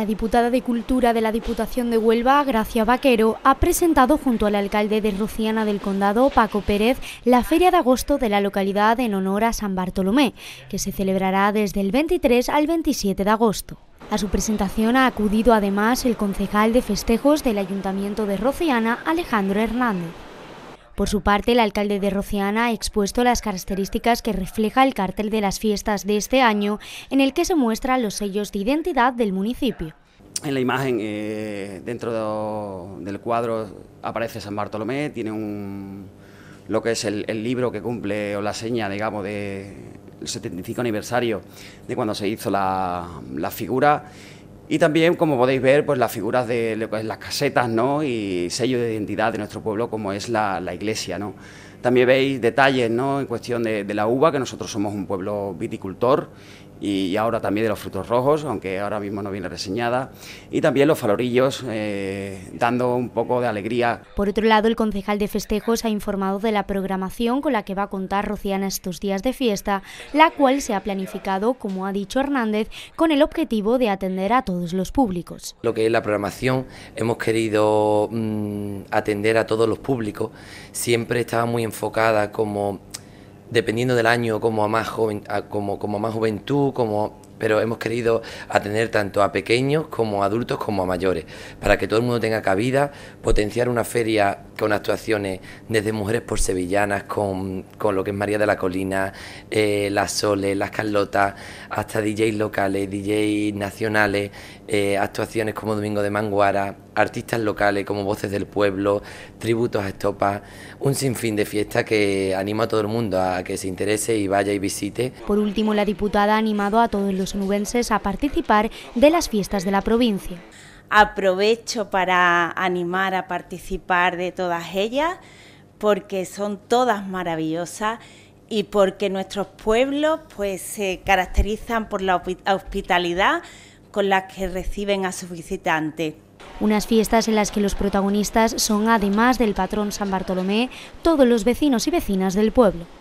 La diputada de Cultura de la Diputación de Huelva, Gracia Vaquero, ha presentado junto al alcalde de Rociana del Condado, Paco Pérez, la Feria de Agosto de la localidad en honor a San Bartolomé, que se celebrará desde el 23 al 27 de agosto. A su presentación ha acudido además el concejal de festejos del Ayuntamiento de Rociana, Alejandro Hernández. Por su parte, el alcalde de Rociana ha expuesto las características que refleja el cartel de las fiestas de este año, en el que se muestran los sellos de identidad del municipio. En la imagen, eh, dentro del cuadro, aparece San Bartolomé, tiene un, lo que es el, libro que cumple o la seña, digamos, del 75 aniversario de cuando se hizo la figura y también, como podéis ver, pues las figuras de las casetas ¿no? y sello de identidad de nuestro pueblo, como es la, la iglesia. ¿no? También veis detalles ¿no? en cuestión de, la uva, que nosotros somos un pueblo viticultor y ahora también de los frutos rojos, aunque ahora mismo no viene reseñada, y también los falorillos, eh, dando un poco de alegría. Por otro lado, el concejal de festejos ha informado de la programación con la que va a contar Rociana estos días de fiesta, la cual se ha planificado, como ha dicho Hernández, con el objetivo de atender a todos los públicos. Lo que es la programación, hemos querido mm, atender a todos los públicos, siempre estaba muy enfocada como, dependiendo del año, como a más, joven, como, como más juventud, como pero hemos querido atender tanto a pequeños como a adultos como a mayores, para que todo el mundo tenga cabida, potenciar una feria con actuaciones desde mujeres por sevillanas, con, lo que es María de la Colina, eh, las Soles, las Carlotas, hasta DJs locales, DJs nacionales, eh, actuaciones como Domingo de Manguara, artistas locales como Voces del Pueblo, tributos a Estopa... un sinfín de fiestas que anima a todo el mundo a que se interese y vaya y visite. Por último, la diputada ha animado a todos los los a participar de las fiestas de la provincia. Aprovecho para animar a participar de todas ellas porque son todas maravillosas y porque nuestros pueblos pues se caracterizan por la hospitalidad con la que reciben a sus visitantes. Unas fiestas en las que los protagonistas son, además del patrón San Bartolomé, todos los vecinos y vecinas del pueblo.